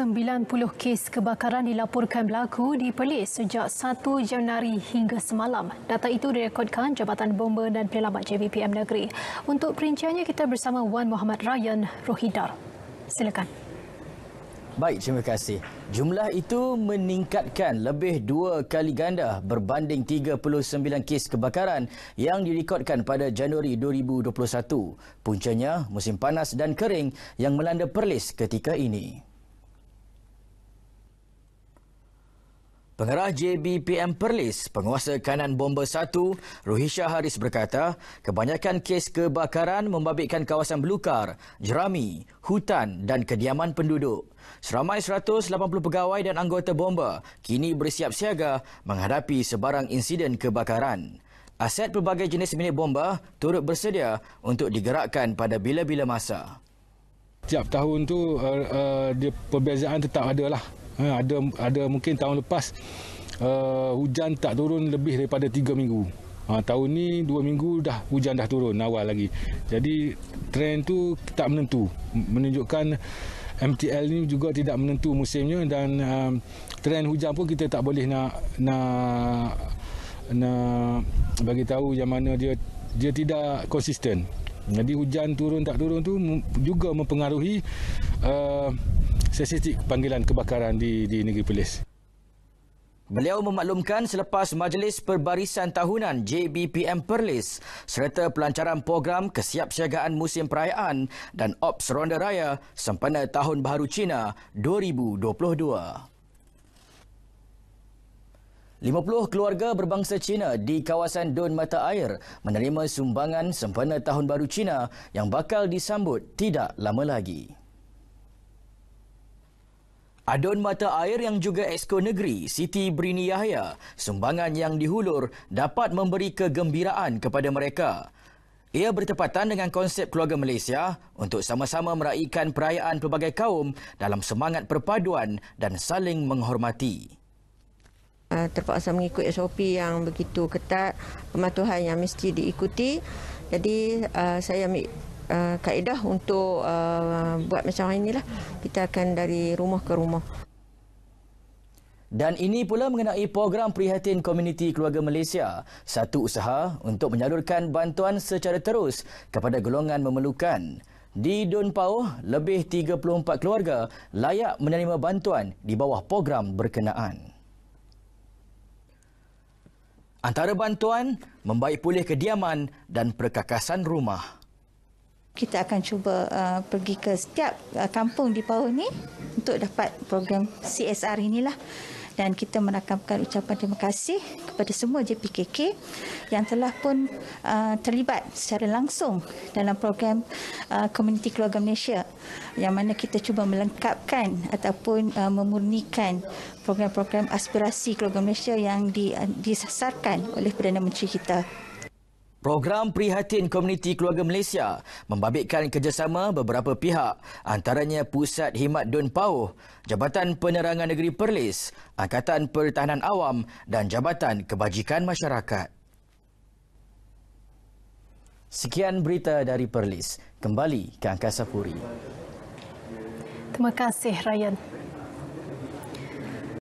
90 kes kebakaran dilaporkan berlaku di Perlis sejak 1 Januari hingga semalam. Data itu direkodkan Jabatan Bomba dan Penyelamat JVPM Negeri. Untuk perinciannya kita bersama Wan Muhammad Ryan Rohidar. Silakan. Baik, terima kasih. Jumlah itu meningkatkan lebih dua kali ganda berbanding 39 kes kebakaran yang direkodkan pada Januari 2021. Puncanya musim panas dan kering yang melanda Perlis ketika ini. Pengarah JBPM Perlis, penguasa kanan Bomba 1, Ruhisha Haris berkata, kebanyakan kes kebakaran membabitkan kawasan belukar, jerami, hutan dan kediaman penduduk. Seramai 180 pegawai dan anggota bomba kini bersiap siaga menghadapi sebarang insiden kebakaran. Aset pelbagai jenis minit bomba turut bersedia untuk digerakkan pada bila-bila masa. Setiap tahun tu uh, uh, dia perbezaan tetap ada lah. Ha, ada ada mungkin tahun lepas uh, hujan tak turun lebih daripada 3 minggu. Ha, tahun ni 2 minggu dah hujan dah turun awal lagi. Jadi trend tu tak menentu. Menunjukkan MTL ni juga tidak menentu musimnya dan um, trend hujan pun kita tak boleh nak nak nak bagi tahu yang mana dia dia tidak konsisten. Jadi hujan turun tak turun tu juga mempengaruhi uh, sensitif panggilan kebakaran di, di negeri Perlis. Beliau memaklumkan selepas Majlis Perbarisan Tahunan JBPM Perlis serta pelancaran program kesiapsiagaan musim perayaan dan Ops Ronda Raya sempena Tahun Baharu Cina 2022. 50 keluarga berbangsa Cina di kawasan Dun Mata Air menerima sumbangan sempena Tahun Baru Cina yang bakal disambut tidak lama lagi. Adun mata air yang juga Exco Negeri, Siti Brini Yahya, sumbangan yang dihulur dapat memberi kegembiraan kepada mereka. Ia bertepatan dengan konsep keluarga Malaysia untuk sama-sama meraihkan perayaan pelbagai kaum dalam semangat perpaduan dan saling menghormati. Ah, terpaksa mengikut SOP yang begitu ketat, pematuhan yang mesti diikuti. Jadi ah, saya Eh, kaedah untuk eh, buat macam inilah. Kita akan dari rumah ke rumah. Dan ini pula mengenai program prihatin komuniti keluarga Malaysia, satu usaha untuk menyalurkan bantuan secara terus kepada golongan memerlukan. Di Don Pauh, lebih 34 keluarga layak menerima bantuan di bawah program berkenaan. Antara bantuan, membaik pulih kediaman dan perkakasan rumah kita akan cuba uh, pergi ke setiap uh, kampung di Pahang ini untuk dapat program CSR inilah dan kita merakamkan ucapan terima kasih kepada semua JPKK yang telah pun uh, terlibat secara langsung dalam program uh, Komuniti uh, Keluarga Malaysia yang mana kita cuba melengkapkan ataupun uh, memurnikan program-program aspirasi Keluarga Malaysia yang di, uh, disasarkan oleh Perdana Menteri kita. Program Prihatin Komuniti Keluarga Malaysia membabitkan kerjasama beberapa pihak antaranya Pusat Himat Dun Pauh, Jabatan Penerangan Negeri Perlis, Angkatan Pertahanan Awam dan Jabatan Kebajikan Masyarakat. Sekian berita dari Perlis. Kembali ke Angkasa Puri. Terima kasih Ryan.